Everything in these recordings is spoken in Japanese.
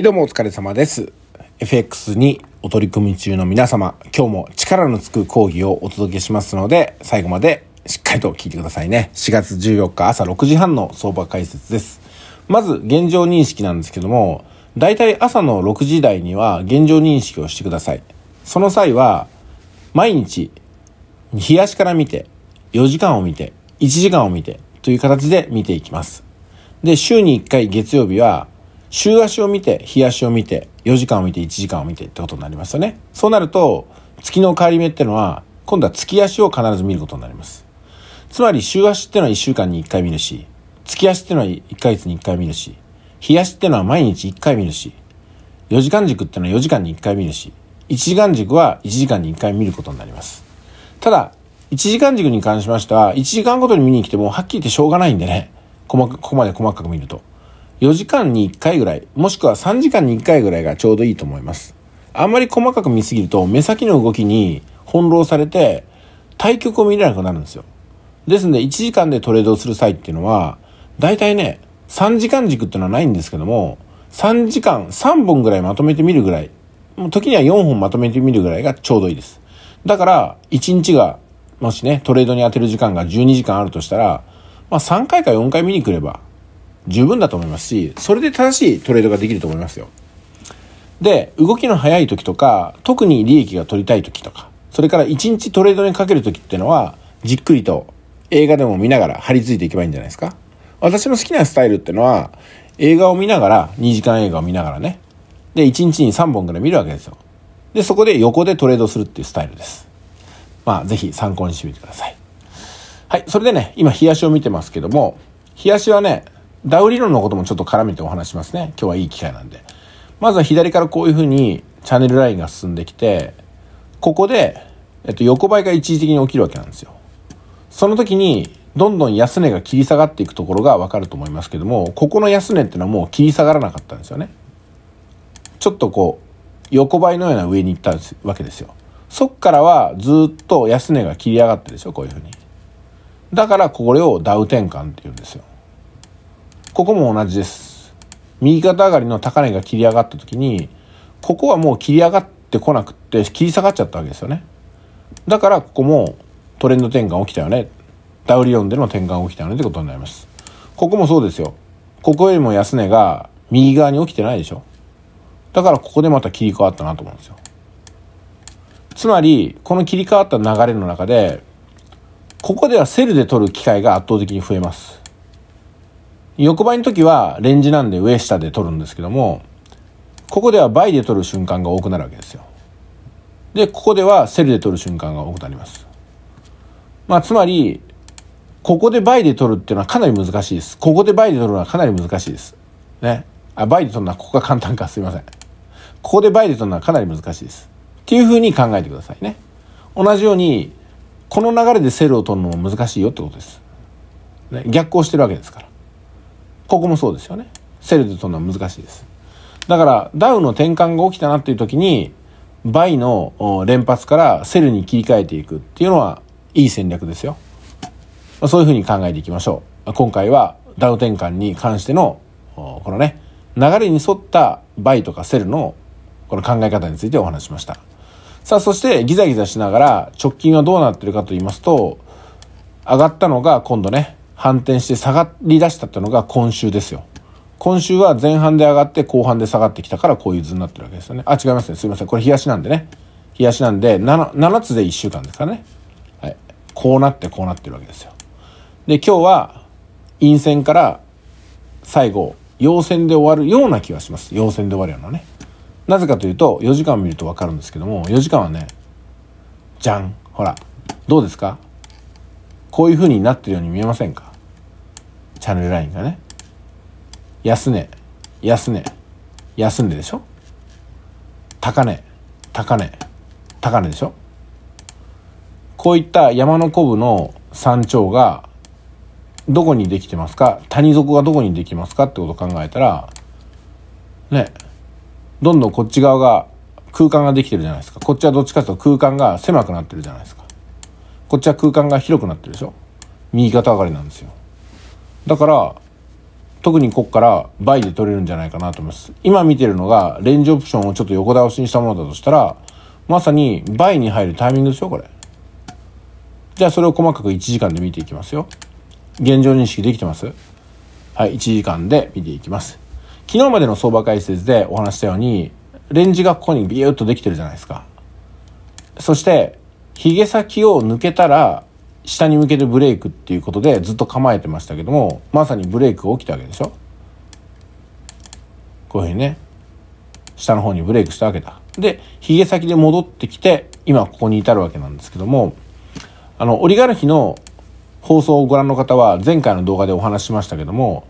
どうもお疲れ様です。FX にお取り組み中の皆様、今日も力のつく講義をお届けしますので、最後までしっかりと聞いてくださいね。4月14日朝6時半の相場解説です。まず、現状認識なんですけども、大体朝の6時台には現状認識をしてください。その際は、毎日、日足から見て、4時間を見て、1時間を見て、という形で見ていきます。で、週に1回月曜日は、週足を見て、日足を見て、4時間を見て、1時間を見てってことになりますよね。そうなると、月の変わり目ってのは、今度は月足を必ず見ることになります。つまり、週足ってのは1週間に1回見るし、月足ってのは1ヶ月に1回見るし、日足ってのは毎日1回見るし、4時間軸ってのは4時間に1回見るし、1時間軸は1時間に1回見ることになります。ただ、1時間軸に関しましては、1時間ごとに見に来てもはっきり言ってしょうがないんでね、ここまで細かく見ると。4時間に1回ぐらい、もしくは3時間に1回ぐらいがちょうどいいと思います。あんまり細かく見すぎると、目先の動きに翻弄されて、対局を見れなくなるんですよ。ですので、1時間でトレードをする際っていうのは、大体ね、3時間軸っていうのはないんですけども、3時間、3本ぐらいまとめてみるぐらい、もう時には4本まとめてみるぐらいがちょうどいいです。だから、1日が、もしね、トレードに当てる時間が12時間あるとしたら、まあ3回か4回見に来れば、十分だと思いますし、それで正しいトレードができると思いますよ。で、動きの早い時とか、特に利益が取りたい時とか、それから1日トレードにかける時っていうのは、じっくりと映画でも見ながら張り付いていけばいいんじゃないですか。私の好きなスタイルってのは、映画を見ながら、2時間映画を見ながらね。で、1日に3本ぐらい見るわけですよ。で、そこで横でトレードするっていうスタイルです。まあ、ぜひ参考にしてみてください。はい、それでね、今、冷やしを見てますけども、冷やしはね、ダウ理論のこともちょっと絡めてお話しますね。今日はいい機会なんで。まずは左からこういうふうにチャンネルラインが進んできて、ここで、えっと、横ばいが一時的に起きるわけなんですよ。その時に、どんどん安値が切り下がっていくところがわかると思いますけども、ここの安値ってのはもう切り下がらなかったんですよね。ちょっとこう、横ばいのような上に行ったわけですよ。そっからはずっと安値が切り上がってるでしょ、こういうふうに。だからこれをダウ転換っていうんですよ。ここも同じです。右肩上がりの高値が切り上がった時に、ここはもう切り上がってこなくって、切り下がっちゃったわけですよね。だから、ここもトレンド転換起きたよね。ダウリオンでの転換起きたよねってことになります。ここもそうですよ。ここよりも安値が右側に起きてないでしょ。だからここでまた切り替わったなと思うんですよ。つまり、この切り替わった流れの中で、ここではセルで取る機会が圧倒的に増えます。横ばいの時はレンジなんで上下で取るんですけどもここでは倍で取る瞬間が多くなるわけですよでここではセルで取る瞬間が多くなりますまあつまりここで倍で取るっていうのはかなり難しいですここで倍で取るのはかなり難しいですねあ倍で取るのはここが簡単かすいませんここで倍で取るのはかなり難しいですっていうふうに考えてくださいね同じようにこの流れでセルを取るのも難しいよってことです、ね、逆行してるわけですからここもそうですよね。セルで取るのは難しいです。だから、ダウの転換が起きたなっていう時に、バイの連発からセルに切り替えていくっていうのは、いい戦略ですよ。そういうふうに考えていきましょう。今回は、ダウ転換に関しての、このね、流れに沿ったバイとかセルの、この考え方についてお話しました。さあ、そしてギザギザしながら直近はどうなってるかと言いますと、上がったのが今度ね、反転して下がりだしたってのが今週ですよ。今週は前半で上がって後半で下がってきたからこういう図になってるわけですよね。あ、違いますね。すいません。これ冷やしなんでね。冷やしなんで7、7つで1週間ですからね。はい。こうなってこうなってるわけですよ。で、今日は陰線から最後、陽線で終わるような気がします。陽線で終わるようなね。なぜかというと、4時間見るとわかるんですけども、4時間はね、じゃん。ほら。どうですかこういう風になってるように見えませんかチャンネルラインがね安値安値安値でしょ高値高値高値でしょこういった山のコブの山頂がどこにできてますか谷底がどこにできますかってことを考えたらねどんどんこっち側が空間ができてるじゃないですかこっちはどっちかというと空間が狭くなってるじゃないですかこっちは空間が広くなってるでしょ右肩上がりなんですよだから、特にここから倍で取れるんじゃないかなと思います。今見てるのが、レンジオプションをちょっと横倒しにしたものだとしたら、まさに倍に入るタイミングですよ、これ。じゃあそれを細かく1時間で見ていきますよ。現状認識できてますはい、1時間で見ていきます。昨日までの相場解説でお話したように、レンジがここにビューッとできてるじゃないですか。そして、ヒゲ先を抜けたら、下に向けてブレークっていうことでずっと構えてましたけどもまさにブレーク起きたわけでしょこういうふうにね下の方にブレイクしたわけだでひげ先で戻ってきて今ここに至るわけなんですけどもあのオリガルヒの放送をご覧の方は前回の動画でお話ししましたけども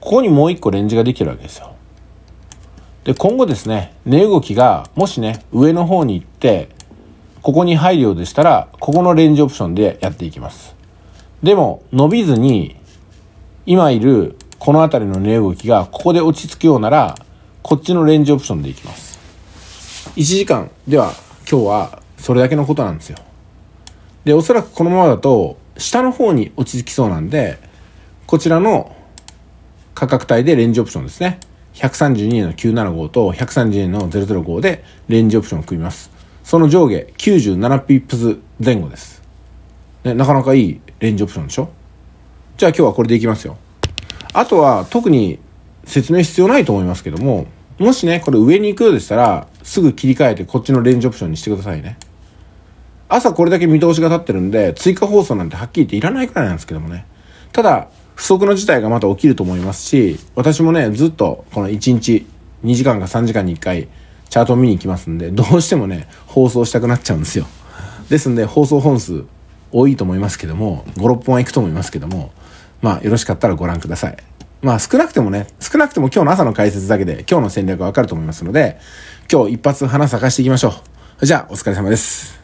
ここにもう一個レンジができてるわけですよで今後ですね値動きがもしね上の方に行ってここに入るようでしたら、ここのレンジオプションでやっていきます。でも、伸びずに、今いるこの辺りの値動きがここで落ち着くようなら、こっちのレンジオプションでいきます。1時間では今日はそれだけのことなんですよ。で、おそらくこのままだと、下の方に落ち着きそうなんで、こちらの価格帯でレンジオプションですね。132円の975と132円の005でレンジオプションを組みます。その上下97ピップス前後です、ね、なかなかいいレンジオプションでしょじゃあ今日はこれでいきますよあとは特に説明必要ないと思いますけどももしねこれ上に行くようでしたらすぐ切り替えてこっちのレンジオプションにしてくださいね朝これだけ見通しが立ってるんで追加放送なんてはっきり言っていらないくらいなんですけどもねただ不測の事態がまた起きると思いますし私もねずっとこの1日2時間か3時間に1回チャートを見に行きますんで、どうしてもね、放送したくなっちゃうんですよ。ですんで、放送本数多いと思いますけども、5、6本は行くと思いますけども、まあ、よろしかったらご覧ください。まあ、少なくてもね、少なくても今日の朝の解説だけで、今日の戦略はわかると思いますので、今日一発花咲かしていきましょう。じゃあ、お疲れ様です。